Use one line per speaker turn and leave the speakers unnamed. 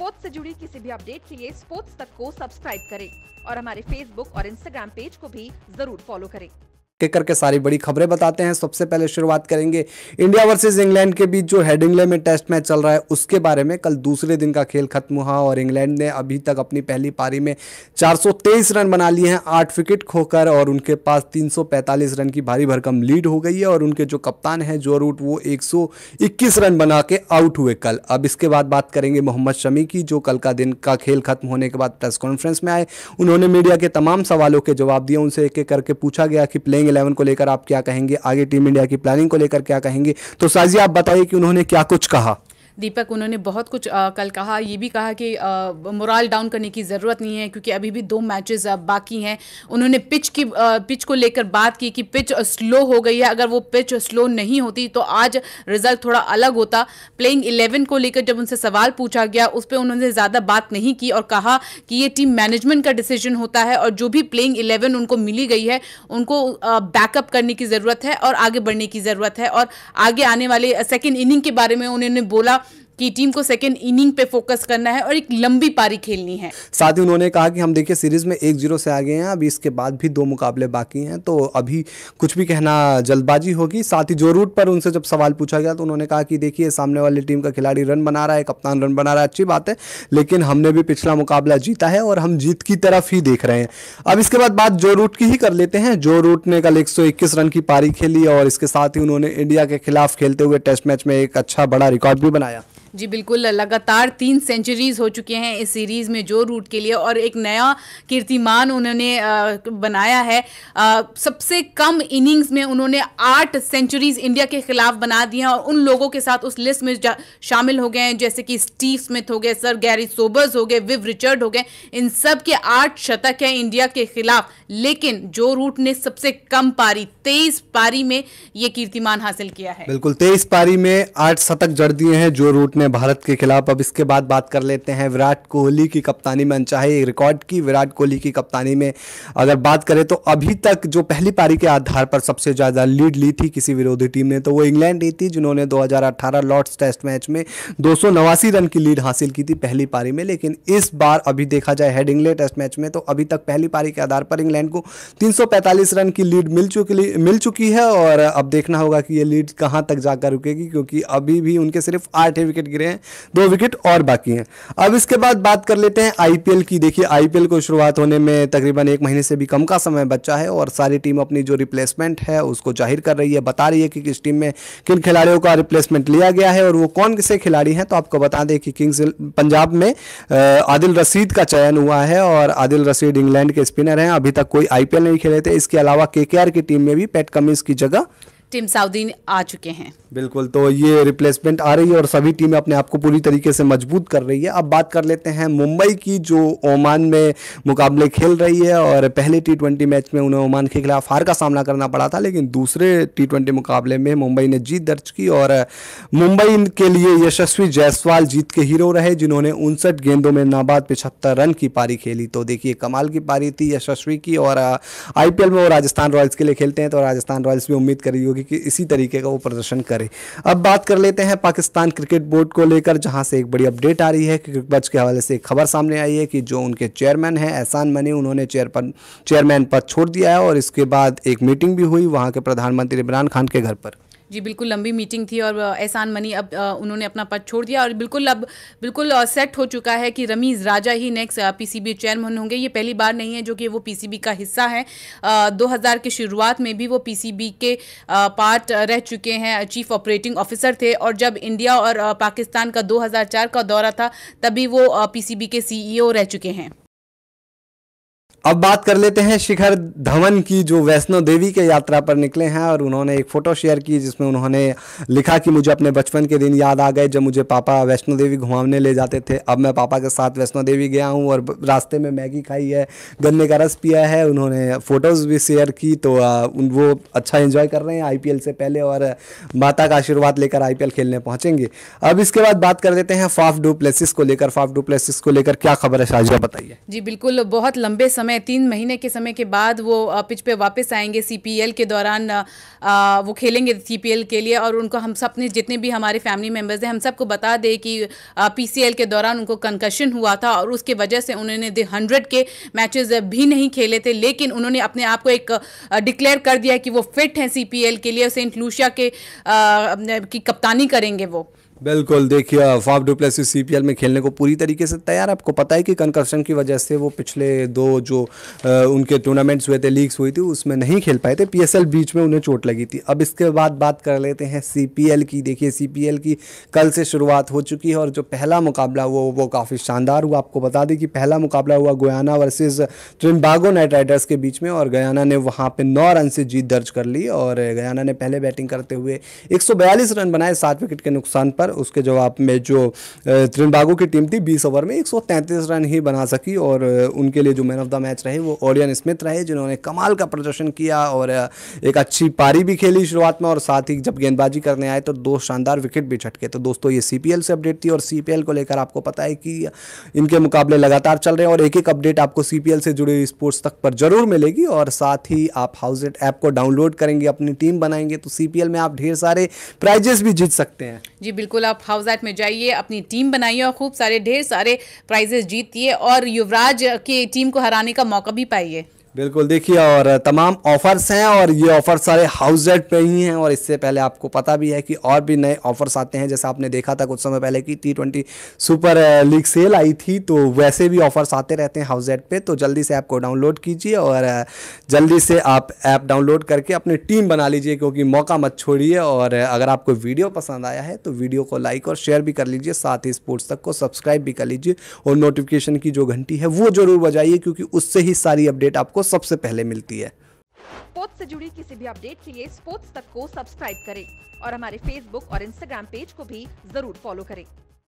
sports से जुड़ी किसी भी अपडेट के लिए स्पोर्ट्स तक को सब्सक्राइब करें और हमारे फेसबुक और इंस्टाग्राम पेज को भी जरूर फॉलो करें
के करके सारी बड़ी खबरें बताते हैं सबसे पहले शुरुआत करेंगे इंडिया वर्सेस इंग्लैंड के बीच जो हेडिंगले में टेस्ट मैच चल रहा है उसके बारे में कल दूसरे दिन का खेल खत्म हुआ और इंग्लैंड ने अभी तक अपनी पहली पारी में 423 रन बना लिए हैं आठ विकेट खोकर और उनके पास 345 रन की भारी भरकम लीड हो गई है और उनके जो कप्तान हैं जो रूट वो एक रन बना के आउट हुए कल अब इसके बाद बात करेंगे मोहम्मद शमी की जो कल का दिन का खेल खत्म होने के बाद प्रेस कॉन्फ्रेंस में आए उन्होंने मीडिया के तमाम सवालों के जवाब दिए उनसे एक एक करके पूछा गया कि प्लेइंग इलेवन को लेकर आप क्या कहेंगे आगे टीम इंडिया की प्लानिंग को लेकर क्या कहेंगे तो साजिया आप बताइए कि उन्होंने क्या कुछ कहा
दीपक उन्होंने बहुत कुछ आ, कल कहा ये भी कहा कि मोराल डाउन करने की ज़रूरत नहीं है क्योंकि अभी भी दो मैचेस बाकी हैं उन्होंने पिच की पिच को लेकर बात की कि पिच स्लो हो गई है अगर वो पिच स्लो नहीं होती तो आज रिजल्ट थोड़ा अलग होता प्लेइंग इलेवन को लेकर जब उनसे सवाल पूछा गया उस पर उन्होंने ज़्यादा बात नहीं की और कहा कि ये टीम मैनेजमेंट का डिसीजन होता है और जो भी प्लेइंग इलेवन उनको मिली गई है उनको बैकअप करने की ज़रूरत है और आगे बढ़ने की ज़रूरत है और आगे आने वाले सेकेंड इनिंग के बारे में उन्होंने बोला कि टीम को सेकेंड इनिंग पे फोकस करना है और एक लंबी पारी खेलनी है
साथ ही उन्होंने कहा कि हम देखिए सीरीज में एक जीरो से आगे हैं अभी इसके बाद भी दो मुकाबले बाकी हैं तो अभी कुछ भी कहना जल्दबाजी होगी साथ ही जो रूट पर उनसे जब सवाल पूछा गया तो उन्होंने कहा कि देखिए सामने वाली टीम का खिलाड़ी रन बना रहा है कप्तान रन बना रहा है अच्छी बात है लेकिन हमने भी पिछला मुकाबला जीता है और हम जीत की तरफ ही देख रहे हैं अब इसके बाद बात जो रूट की ही कर लेते हैं जो रूट ने कल एक रन की पारी खेली और इसके साथ ही उन्होंने इंडिया के खिलाफ खेलते हुए टेस्ट मैच में एक अच्छा बड़ा रिकॉर्ड भी बनाया
जी बिल्कुल लगातार तीन सेंचुरीज हो चुके हैं इस सीरीज़ में जो रूट के लिए और एक नया कीर्तिमान उन्होंने बनाया है सबसे कम इनिंग्स में उन्होंने आठ सेंचुरीज इंडिया के खिलाफ बना दी हैं और उन लोगों के साथ उस लिस्ट में शामिल हो गए हैं जैसे कि स्टीव स्मिथ हो गए सर गैरी सोबर्स हो गए विव रिचर्ड हो गए इन सब के आठ शतक हैं इंडिया के खिलाफ लेकिन जो रूट ने सबसे कम पारी तेईस पारी में ये कीर्तिमान हासिल किया है
बिल्कुल तेईस पारी में आठ शतक जड़ दिए हैं जो रूट में भारत के खिलाफ अब इसके बाद बात कर लेते हैं विराट कोहली की कप्तानी में अनचाहे रिकॉर्ड की विराट कोहली की कप्तानी में अगर बात करें तो अभी तक जो पहली पारी के आधार पर सबसे ज़्यादा लीड ली थी किसी विरोधी टीम ने तो वो इंग्लैंड ही थी जिन्होंने दो लॉर्ड्स टेस्ट मैच में दो रन की लीड हासिल की थी पहली पारी में लेकिन इस बार अभी देखा जाए हेड इंग्लैंड टेस्ट मैच में तो अभी तक पहली पारी के आधार पर इंग्लैंड को तीन रन की लीड मिल चुकी मिल चुकी है और अब देखना होगा कि ये लीड कहाँ तक जाकर रुकेगी क्योंकि अभी भी उनके सिर्फ आठ विकेट गिरे हैं दो विकेट और बाकी हैं अब इसके बाद बात कर लेते हैं आईपीएल की देखिए आईपीएल को शुरुआत होने में तकरीबन एक महीने से भी कम का समय बचा है और सारी टीम अपनी जो रिप्लेसमेंट है उसको जाहिर कर रही है बता रही है कि किस टीम में किन खिलाड़ियों का रिप्लेसमेंट लिया गया है और वो कौन से खिलाड़ी हैं तो आपको बता दें कि किंग्स पंजाब में आदिल रसीद का चयन हुआ है और आदिल रसीद इंग्लैंड के स्पिनर हैं अभी तक कोई आईपीएल नहीं खेले थे इसके अलावा केकेआर की टीम में भी पैट कमिंस की जगह
टीम साउदीन आ चुके हैं
बिल्कुल तो ये रिप्लेसमेंट आ रही है और सभी टीमें अपने आप को पूरी तरीके से मजबूत कर रही है अब बात कर लेते हैं मुंबई की जो ओमान में मुकाबले खेल रही है और पहले टी ट्वेंटी मैच में उन्हें ओमान के खिलाफ हार का सामना करना पड़ा था लेकिन दूसरे टी ट्वेंटी मुकाबले में मुंबई ने जीत दर्ज की और मुंबई के लिए यशस्वी जायसवाल जीत के हीरो रहे जिन्होंने उनसठ गेंदों में नाबाद पिछहत्तर रन की पारी खेली तो देखिए कमाल की पारी थी यशस्वी की और आईपीएल में वो राजस्थान रॉयल्स के लिए खेलते हैं तो राजस्थान रॉयल्स भी उम्मीद करी होगी होगी कि इसी तरीके का वो प्रदर्शन करे अब बात कर लेते हैं पाकिस्तान क्रिकेट बोर्ड को लेकर जहाँ से एक बड़ी अपडेट आ रही है क्रिकबज के हवाले से एक खबर सामने आई है कि जो उनके चेयरमैन हैं एहसान मनी उन्होंने चेयरपन चेयरमैन पद छोड़ दिया है और इसके बाद एक मीटिंग भी हुई वहाँ के प्रधानमंत्री इमरान खान के घर पर
जी बिल्कुल लंबी मीटिंग थी और एहसान मनी अब उन्होंने अपना पद छोड़ दिया और बिल्कुल अब बिल्कुल सेट हो चुका है कि रमीज़ राजा ही नेक्स्ट पीसीबी चेयरमैन होंगे ये पहली बार नहीं है जो कि वो पीसीबी का हिस्सा है दो हज़ार की शुरुआत में भी वो पीसीबी के पार्ट रह चुके हैं चीफ ऑपरेटिंग ऑफिसर थे और जब इंडिया और पाकिस्तान का दो का दौरा था तभी वो पी के सीईओ e रह चुके हैं
अब बात कर लेते हैं शिखर धवन की जो वैष्णो देवी के यात्रा पर निकले हैं और उन्होंने एक फ़ोटो शेयर की जिसमें उन्होंने लिखा कि मुझे अपने बचपन के दिन याद आ गए जब मुझे पापा वैष्णो देवी घुमाने ले जाते थे अब मैं पापा के साथ वैष्णो देवी गया हूँ और रास्ते में मैगी खाई है गन्ने का रस पिया है उन्होंने फ़ोटोज़ भी शेयर की तो वो अच्छा इन्जॉय कर रहे हैं आई से पहले और माता का आशीर्वाद लेकर आई खेलने पहुँचेंगे अब इसके बाद बात कर लेते हैं फाफ डू को लेकर फाफ डू को लेकर क्या खबर है शाहजा बताइए
जी बिल्कुल बहुत लंबे समय समय तीन महीने के समय के बाद वो पिच पे वापस आएंगे सीपीएल के दौरान वो खेलेंगे सीपीएल के लिए और उनको हम सब ने जितने भी हमारे फैमिली मेम्बर्स हैं हम सबको बता दें कि पीसीएल के दौरान उनको कंकशन हुआ था और उसके वजह से उन्होंने दी हंड्रेड के मैच भी नहीं खेले थे लेकिन उन्होंने अपने आप को एक डिक्लेयर कर दिया कि वो फिट हैं सी के लिए सेंट लूशिया के आ, की कप्तानी करेंगे वो
बिल्कुल देखिए फाफ पी एल में खेलने को पूरी तरीके से तैयार है आपको पता है कि कंकर्शन की वजह से वो पिछले दो जो आ, उनके टूर्नामेंट्स हुए थे लीग्स हुई थी उसमें नहीं खेल पाए थे एल बीच में उन्हें चोट लगी थी अब इसके बाद बात कर लेते हैं एल की देखिए एल की कल से शुरुआत हो चुकी है और जो पहला मुकाबला हुआ वो, वो काफ़ी शानदार हुआ आपको बता दें कि पहला मुकाबला हुआ Guyana versus Trinbago Knight Riders के बीच में और गयाना ने वहाँ पर नौ रन से जीत दर्ज कर ली और गयाना ने पहले बैटिंग करते हुए एक रन बनाए सात विकेट के नुकसान पर ओवर उसके जवाब में जो त्रिनबागो की टीम थी बीस ओवर में एक रन ही बना सकी और उनके लिए जो मैन ऑफ द मैच रहे वो ओरियन स्मिथ रहे जिन्होंने कमाल का प्रदर्शन किया और एक अच्छी पारी भी खेली शुरुआत में और साथ ही जब गेंदबाजी करने आए तो दो शानदार विकेट भी छटके तो दोस्तों ये सी से अपडेट थी और सीपीएल को लेकर आपको पता है कि इनके मुकाबले लगातार चल रहे हैं और एक एक अपडेट आपको सीपीएल से जुड़ी स्पोर्ट्स तक पर जरूर मिलेगी और साथ ही आप हाउस एट ऐप को डाउनलोड करेंगे अपनी टीम बनाएंगे तो सीपीएल में आप ढेर सारे प्राइजेस भी जीत सकते हैं
जी बिल्कुल गुलाब हाउस में जाइए अपनी टीम बनाइए और खूब सारे ढेर सारे प्राइजेस जीतिए और युवराज की टीम को हराने का मौका भी पाइए
बिल्कुल देखिए और तमाम ऑफ़र्स हैं और ये ऑफ़र सारे हाउस रेट पे ही हैं और इससे पहले आपको पता भी है कि और भी नए ऑफ़र्स आते हैं जैसे आपने देखा था कुछ समय पहले कि T twenty super league sale आई थी तो वैसे भी ऑफ़र्स आते रहते हैं हाउस रेट पे तो जल्दी से ऐप को डाउनलोड कीजिए और जल्दी से आप ऐप डाउनलोड करके अपनी टीम बना लीजिए क्योंकि मौका मत छोड़िए और अगर आपको वीडियो पसंद आया है तो वीडियो को लाइक और शेयर भी कर लीजिए साथ ही स्पोर्ट्स तक को सब्सक्राइब भी कर लीजिए और नोटिफिकेशन की जो घंटी है वो जरूर बजाइए क्योंकि उससे ही सारी अपडेट आपको आपको सबसे पहले मिलती है
स्पोर्ट्स से जुड़ी किसी भी अपडेट के लिए स्पोर्ट्स तक को सब्सक्राइब करें और हमारे फेसबुक और इंस्टाग्राम पेज को भी जरूर फॉलो करें